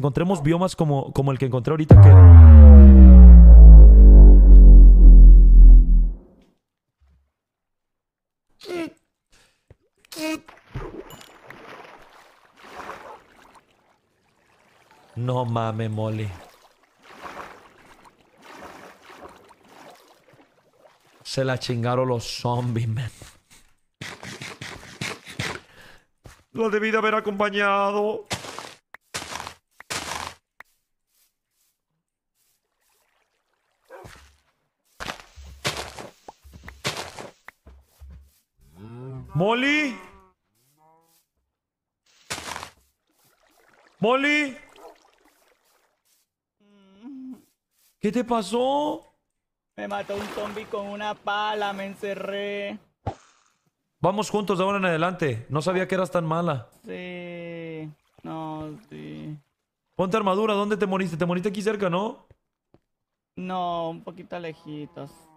encontremos biomas como, como el que encontré ahorita que... No mames, Molly. Se la chingaron los zombies, man. Lo debí de haber acompañado. Molly. Molly. ¿Qué te pasó? Me mató un zombie con una pala, me encerré. Vamos juntos de ahora en adelante. No sabía que eras tan mala. Sí. No, sí. Ponte armadura, ¿dónde te moriste? Te moriste aquí cerca, ¿no? No, un poquito lejitos.